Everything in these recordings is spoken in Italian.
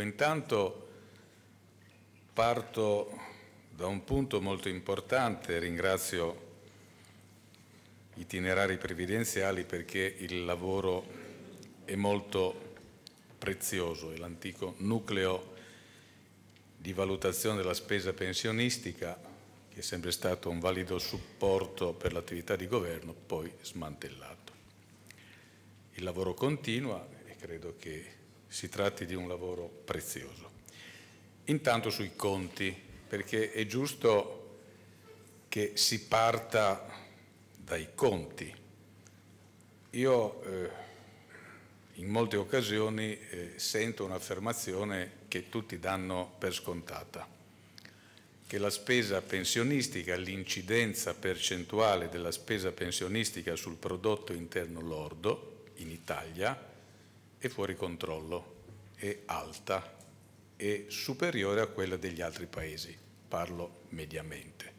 Intanto parto da un punto molto importante, ringrazio itinerari previdenziali perché il lavoro è molto prezioso, è l'antico nucleo di valutazione della spesa pensionistica che è sempre stato un valido supporto per l'attività di governo, poi smantellato. Il lavoro continua e credo che si tratti di un lavoro prezioso. Intanto sui conti, perché è giusto che si parta dai conti. Io eh, in molte occasioni eh, sento un'affermazione che tutti danno per scontata, che la spesa pensionistica, l'incidenza percentuale della spesa pensionistica sul prodotto interno lordo in Italia è fuori controllo, è alta, è superiore a quella degli altri paesi, parlo mediamente.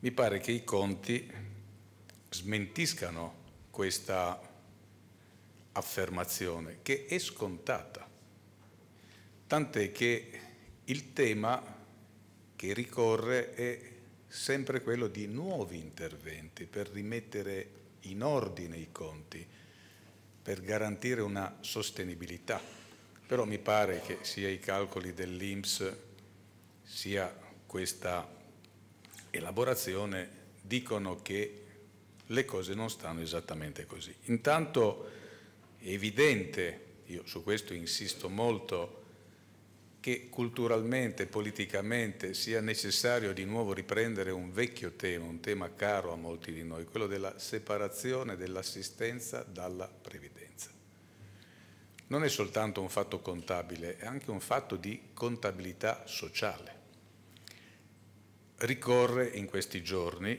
Mi pare che i conti smentiscano questa affermazione che è scontata, tant'è che il tema che ricorre è sempre quello di nuovi interventi per rimettere in ordine i conti, per garantire una sostenibilità. Però mi pare che sia i calcoli dell'Inps sia questa elaborazione dicono che le cose non stanno esattamente così. Intanto è evidente, io su questo insisto molto, che culturalmente, politicamente sia necessario di nuovo riprendere un vecchio tema, un tema caro a molti di noi, quello della separazione dell'assistenza dalla previdenza. Non è soltanto un fatto contabile, è anche un fatto di contabilità sociale. Ricorre in questi giorni,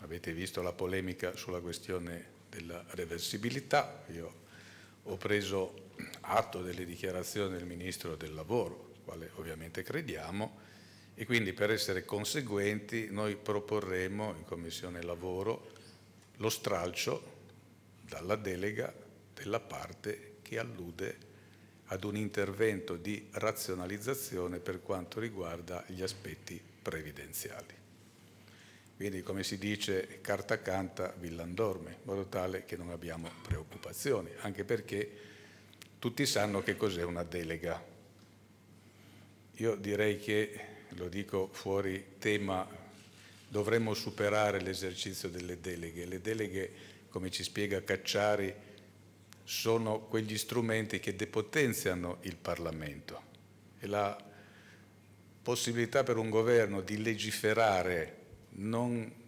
avete visto la polemica sulla questione della reversibilità, io ho preso atto delle dichiarazioni del Ministro del Lavoro, quale ovviamente crediamo, e quindi per essere conseguenti noi proporremo in Commissione Lavoro lo stralcio dalla delega della parte che allude ad un intervento di razionalizzazione per quanto riguarda gli aspetti previdenziali. Quindi, come si dice, carta canta, villandorme, in modo tale che non abbiamo preoccupazioni, anche perché tutti sanno che cos'è una delega. Io direi che, lo dico fuori tema, dovremmo superare l'esercizio delle deleghe. Le deleghe, come ci spiega Cacciari, sono quegli strumenti che depotenziano il Parlamento e la possibilità per un governo di legiferare non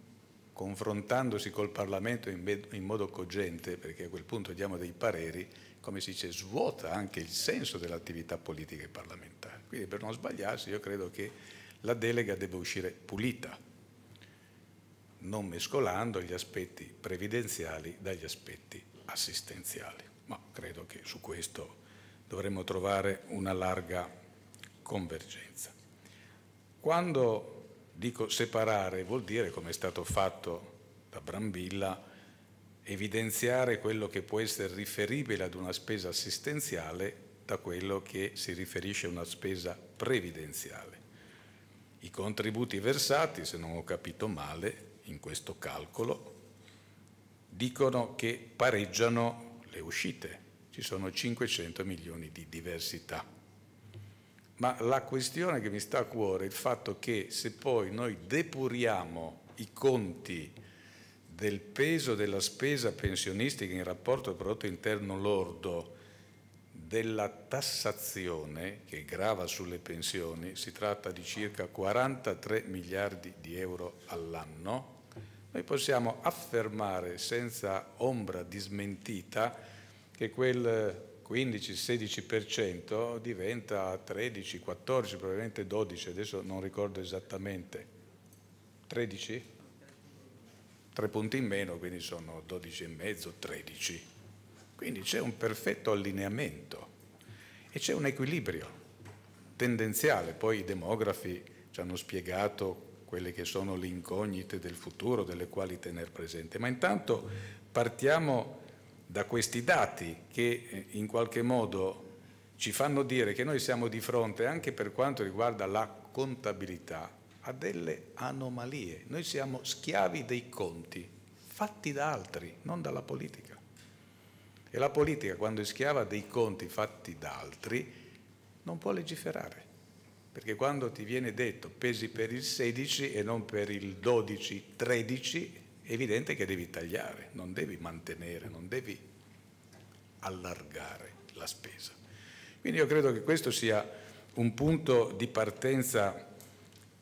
confrontandosi col Parlamento in, modo cogente, perché a quel punto diamo dei pareri, come si dice, svuota anche il senso dell'attività politica e parlamentare. Quindi per non sbagliarsi io credo che la delega debba uscire pulita, non mescolando gli aspetti previdenziali dagli aspetti assistenziali. Ma credo che su questo dovremmo trovare una larga convergenza. Quando dico separare vuol dire, come è stato fatto da Brambilla, evidenziare quello che può essere riferibile ad una spesa assistenziale da quello che si riferisce a una spesa previdenziale. I contributi versati, se non ho capito male, in questo calcolo, dicono che pareggiano le uscite. Ci sono 500 milioni di diversità. Ma la questione che mi sta a cuore è il fatto che se poi noi depuriamo i conti del peso della spesa pensionistica in rapporto al prodotto interno lordo della tassazione che grava sulle pensioni, si tratta di circa 43 miliardi di euro all'anno, noi possiamo affermare senza ombra di smentita che quel 15-16% diventa 13, 14, probabilmente 12, adesso non ricordo esattamente. 13? tre punti in meno, quindi sono 12,5, 13. Quindi c'è un perfetto allineamento e c'è un equilibrio tendenziale. Poi i demografi ci hanno spiegato quelle che sono le incognite del futuro, delle quali tenere presente. Ma intanto partiamo da questi dati che eh, in qualche modo ci fanno dire che noi siamo di fronte, anche per quanto riguarda la contabilità, a delle anomalie. Noi siamo schiavi dei conti fatti da altri, non dalla politica. E la politica, quando è schiava dei conti fatti da altri, non può legiferare. Perché quando ti viene detto pesi per il 16 e non per il 12, 13, è evidente che devi tagliare, non devi mantenere, non devi allargare la spesa. Quindi io credo che questo sia un punto di partenza importante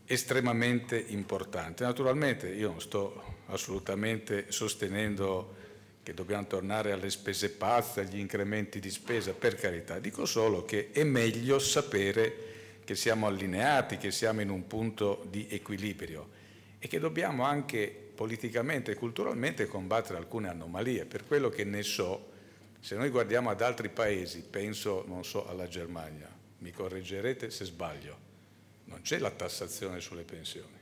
estremamente importante. Naturalmente io non sto assolutamente sostenendo che dobbiamo tornare alle spese pazze, agli incrementi di spesa, per carità, dico solo che è meglio sapere che siamo allineati, che siamo in un punto di equilibrio e che dobbiamo anche politicamente e culturalmente combattere alcune anomalie. Per quello che ne so, se noi guardiamo ad altri paesi, penso, non so, alla Germania, mi correggerete se sbaglio, non c'è la tassazione sulle pensioni.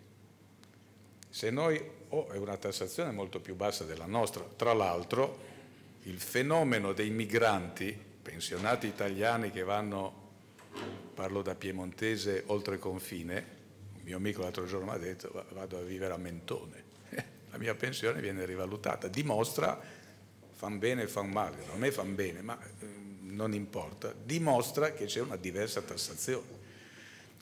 Se noi, oh, è una tassazione molto più bassa della nostra, tra l'altro il fenomeno dei migranti, pensionati italiani che vanno, parlo da piemontese, oltre confine, un mio amico l'altro giorno mi ha detto vado a vivere a Mentone, la mia pensione viene rivalutata, dimostra, fan bene e fan male, a me fan bene, ma eh, non importa, dimostra che c'è una diversa tassazione.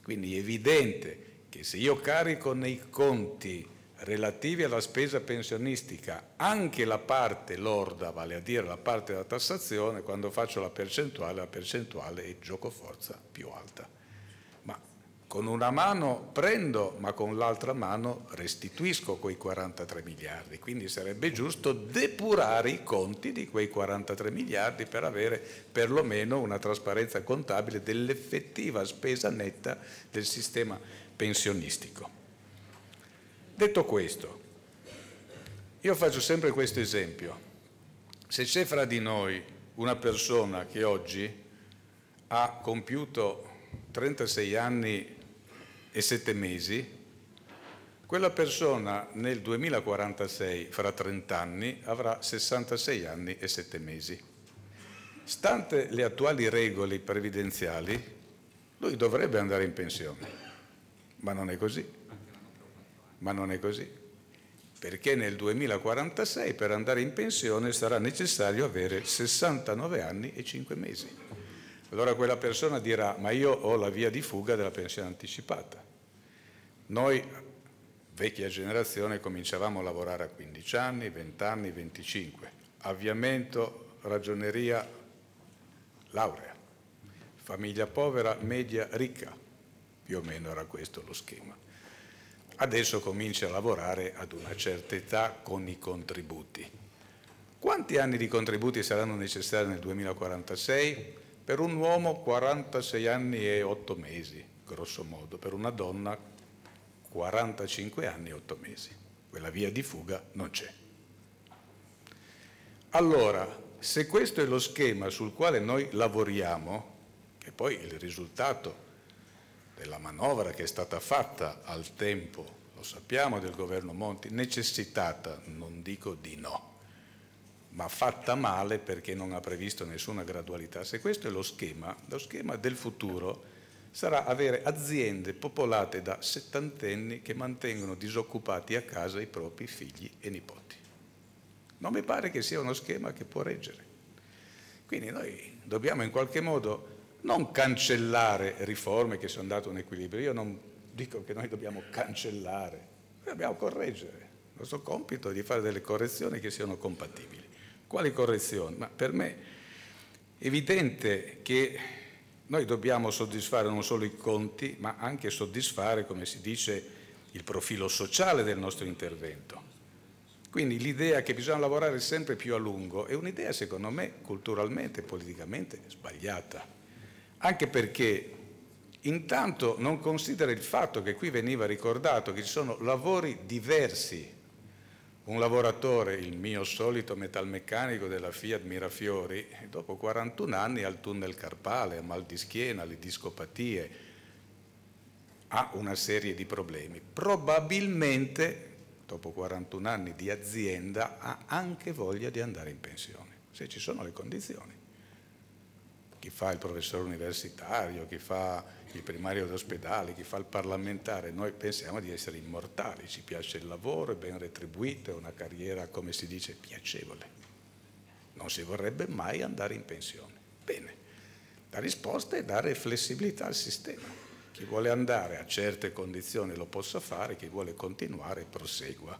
Quindi è evidente che se io carico nei conti relativi alla spesa pensionistica anche la parte lorda, vale a dire la parte della tassazione, quando faccio la percentuale, la percentuale è gioco forza più alta. Con una mano prendo, ma con l'altra mano restituisco quei 43 miliardi. Quindi sarebbe giusto depurare i conti di quei 43 miliardi per avere perlomeno una trasparenza contabile dell'effettiva spesa netta del sistema pensionistico. Detto questo, io faccio sempre questo esempio. Se c'è fra di noi una persona che oggi ha compiuto 36 anni e sette mesi, quella persona nel 2046, fra 30 anni, avrà 66 anni e 7 mesi. Stante le attuali regole previdenziali, lui dovrebbe andare in pensione, ma non è così. Ma non è così. Perché nel 2046 per andare in pensione sarà necessario avere 69 anni e 5 mesi. Allora quella persona dirà, ma io ho la via di fuga della pensione anticipata. Noi, vecchia generazione, cominciavamo a lavorare a 15 anni, 20 anni, 25. Avviamento, ragioneria, laurea. Famiglia povera, media, ricca. Più o meno era questo lo schema. Adesso comincia a lavorare ad una certa età con i contributi. Quanti anni di contributi saranno necessari nel 2046? Per un uomo 46 anni e 8 mesi, grosso modo, per una donna 45 anni e 8 mesi. Quella via di fuga non c'è. Allora, se questo è lo schema sul quale noi lavoriamo, che poi il risultato della manovra che è stata fatta al tempo, lo sappiamo del governo Monti, necessitata, non dico di no, ma fatta male perché non ha previsto nessuna gradualità. Se questo è lo schema, lo schema del futuro sarà avere aziende popolate da settantenni che mantengono disoccupati a casa i propri figli e nipoti. Non mi pare che sia uno schema che può reggere. Quindi noi dobbiamo in qualche modo non cancellare riforme che sono date un equilibrio, io non dico che noi dobbiamo cancellare, dobbiamo correggere. Il nostro compito è di fare delle correzioni che siano compatibili. Quali correzioni? Ma per me è evidente che noi dobbiamo soddisfare non solo i conti, ma anche soddisfare, come si dice, il profilo sociale del nostro intervento. Quindi l'idea che bisogna lavorare sempre più a lungo è un'idea, secondo me, culturalmente e politicamente sbagliata. Anche perché intanto non considera il fatto che qui veniva ricordato che ci sono lavori diversi un lavoratore, il mio solito metalmeccanico della Fiat Mirafiori, dopo 41 anni ha il tunnel carpale, ha mal di schiena, le discopatie, ha una serie di problemi. Probabilmente, dopo 41 anni di azienda, ha anche voglia di andare in pensione, se ci sono le condizioni. Chi fa il professore universitario, chi fa il primario d'ospedale, chi fa il parlamentare, noi pensiamo di essere immortali, ci piace il lavoro, è ben retribuito, è una carriera, come si dice, piacevole. Non si vorrebbe mai andare in pensione. Bene, la risposta è dare flessibilità al sistema. Chi vuole andare a certe condizioni lo possa fare, chi vuole continuare prosegua.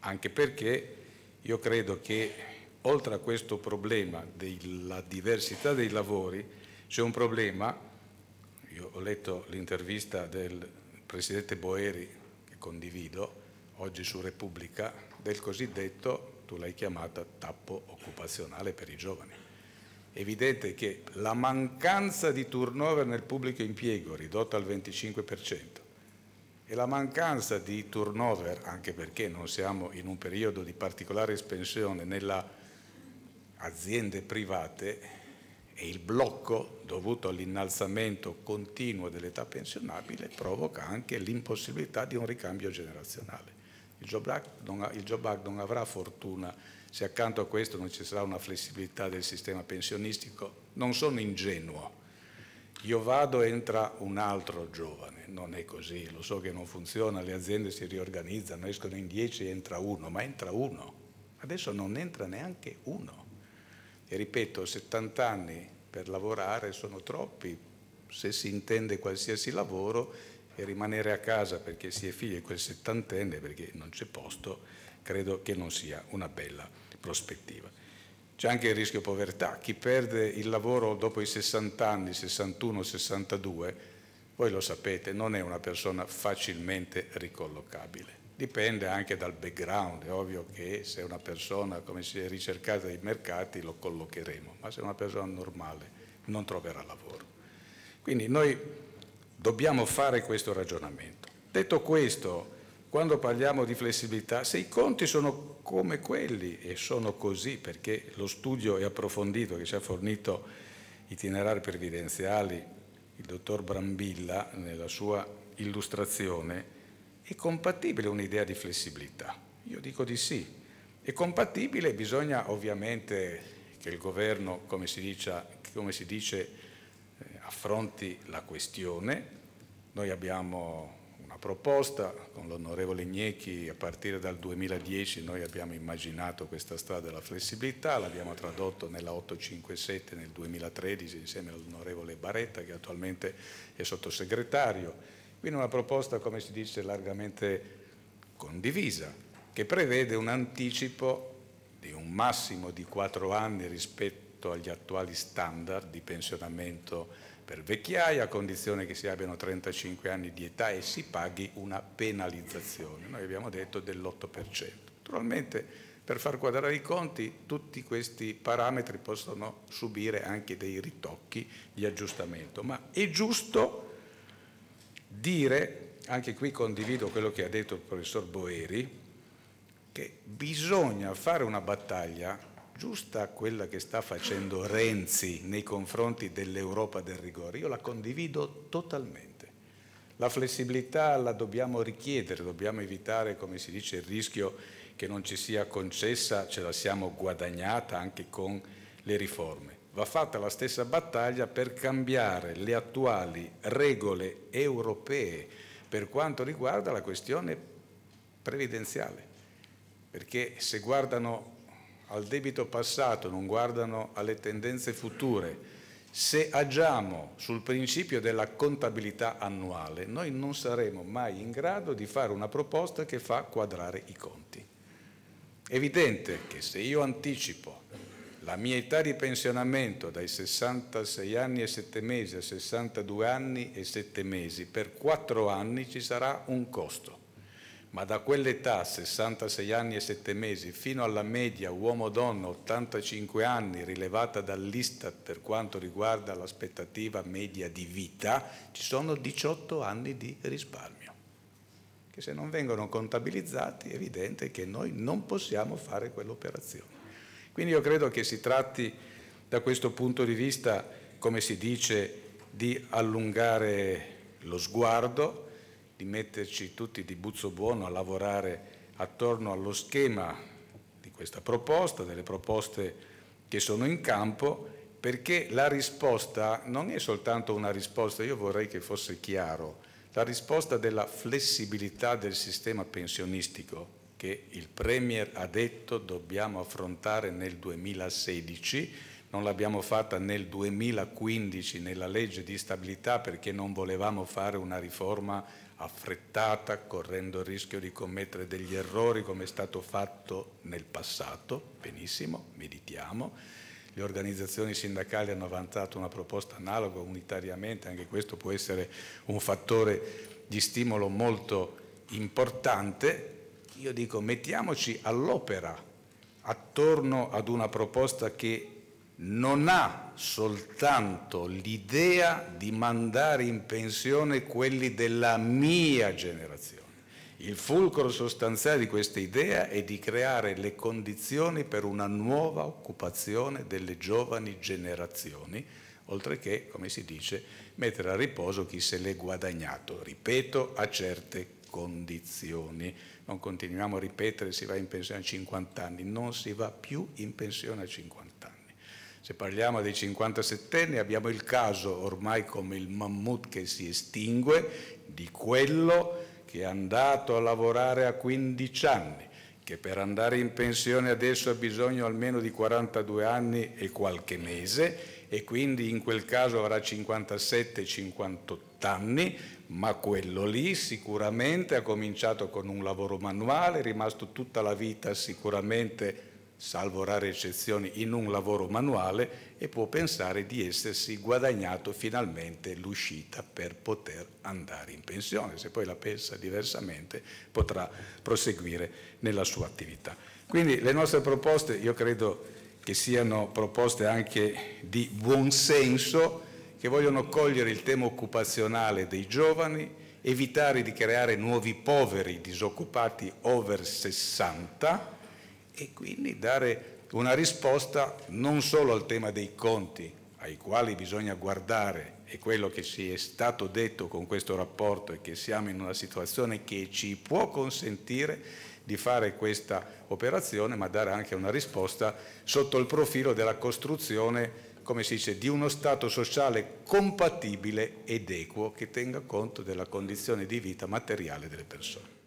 Anche perché io credo che oltre a questo problema della diversità dei lavori c'è un problema io ho letto l'intervista del Presidente Boeri, che condivido, oggi su Repubblica, del cosiddetto, tu l'hai chiamata, tappo occupazionale per i giovani. È evidente che la mancanza di turnover nel pubblico impiego, ridotta al 25%, e la mancanza di turnover, anche perché non siamo in un periodo di particolare espansione nelle aziende private, e il blocco dovuto all'innalzamento continuo dell'età pensionabile provoca anche l'impossibilità di un ricambio generazionale. Il job, ha, il job, Act non, avrà fortuna se accanto a questo non ci sarà una flessibilità del sistema pensionistico. Non sono ingenuo. Io vado e entra un altro giovane, non è così, lo so che non funziona, le aziende si riorganizzano, escono in dieci e entra uno, ma entra uno. Adesso non entra neanche uno e ripeto, 70 anni per lavorare sono troppi, se si intende qualsiasi lavoro e rimanere a casa perché si è figli di quel settantenne, perché non c'è posto, credo che non sia una bella prospettiva. C'è anche il rischio povertà, chi perde il lavoro dopo i 60 anni, 61, 62, voi lo sapete, non è una persona facilmente ricollocabile Dipende anche dal background, è ovvio che se una persona come si è ricercata dai mercati lo collocheremo, ma se una persona normale non troverà lavoro. Quindi noi dobbiamo fare questo ragionamento. Detto questo, quando parliamo di flessibilità, se i conti sono come quelli e sono così, perché lo studio è approfondito che ci ha fornito itinerari previdenziali il dottor Brambilla nella sua illustrazione, è compatibile un'idea di flessibilità? Io dico di sì. È compatibile, bisogna ovviamente che il governo, come si dice, come si dice eh, affronti la questione. Noi abbiamo una proposta con l'onorevole Gnecchi, a partire dal 2010 noi abbiamo immaginato questa strada della flessibilità, l'abbiamo tradotto nella 857 nel 2013 insieme all'onorevole Baretta che attualmente è sottosegretario quindi una proposta, come si dice, largamente condivisa, che prevede un anticipo di un massimo di quattro anni rispetto agli attuali standard di pensionamento per vecchiaia, a condizione che si abbiano 35 anni di età e si paghi una penalizzazione, noi abbiamo detto dell'8%. Naturalmente per far quadrare i conti tutti questi parametri possono subire anche dei ritocchi di aggiustamento, ma è giusto dire, anche qui condivido quello che ha detto il professor Boeri, che bisogna fare una battaglia giusta a quella che sta facendo Renzi nei confronti dell'Europa del rigore. Io la condivido totalmente. La flessibilità la dobbiamo richiedere, dobbiamo evitare, come si dice, il rischio che non ci sia concessa, ce la siamo guadagnata anche con le riforme va fatta la stessa battaglia per cambiare le attuali regole europee per quanto riguarda la questione previdenziale, perché se guardano al debito passato, non guardano alle tendenze future, se agiamo sul principio della contabilità annuale, noi non saremo mai in grado di fare una proposta che fa quadrare i conti. Evidente che se io anticipo la mia età di pensionamento dai 66 anni e 7 mesi a 62 anni e 7 mesi, per 4 anni ci sarà un costo, ma da quell'età, 66 anni e 7 mesi, fino alla media uomo-donna 85 anni rilevata dall'Istat per quanto riguarda l'aspettativa media di vita, ci sono 18 anni di risparmio, che se non vengono contabilizzati è evidente che noi non possiamo fare quell'operazione. Quindi io credo che si tratti da questo punto di vista, come si dice, di allungare lo sguardo, di metterci tutti di buzzo buono a lavorare attorno allo schema di questa proposta, delle proposte che sono in campo, perché la risposta non è soltanto una risposta, io vorrei che fosse chiaro, la risposta della flessibilità del sistema pensionistico che il Premier ha detto dobbiamo affrontare nel 2016 non l'abbiamo fatta nel 2015 nella legge di stabilità perché non volevamo fare una riforma affrettata, correndo il rischio di commettere degli errori come è stato fatto nel passato. Benissimo, meditiamo. Le organizzazioni sindacali hanno avanzato una proposta analoga unitariamente, anche questo può essere un fattore di stimolo molto importante io dico mettiamoci all'opera attorno ad una proposta che non ha soltanto l'idea di mandare in pensione quelli della mia generazione. Il fulcro sostanziale di questa idea è di creare le condizioni per una nuova occupazione delle giovani generazioni, oltre che, come si dice, mettere a riposo chi se l'è guadagnato, ripeto, a certe condizioni non continuiamo a ripetere si va in pensione a 50 anni, non si va più in pensione a 50 anni. Se parliamo dei 57 anni abbiamo il caso ormai come il mammut che si estingue di quello che è andato a lavorare a 15 anni, che per andare in pensione adesso ha bisogno almeno di 42 anni e qualche mese e quindi in quel caso avrà 57-58 vent'anni, ma quello lì sicuramente ha cominciato con un lavoro manuale, è rimasto tutta la vita sicuramente, salvo rare eccezioni, in un lavoro manuale e può pensare di essersi guadagnato finalmente l'uscita per poter andare in pensione. Se poi la pensa diversamente potrà proseguire nella sua attività. Quindi le nostre proposte io credo che siano proposte anche di buon senso che vogliono cogliere il tema occupazionale dei giovani, evitare di creare nuovi poveri disoccupati over 60 e quindi dare una risposta non solo al tema dei conti, ai quali bisogna guardare e quello che ci è stato detto con questo rapporto è che siamo in una situazione che ci può consentire di fare questa operazione, ma dare anche una risposta sotto il profilo della costruzione come si dice, di uno stato sociale compatibile ed equo che tenga conto della condizione di vita materiale delle persone.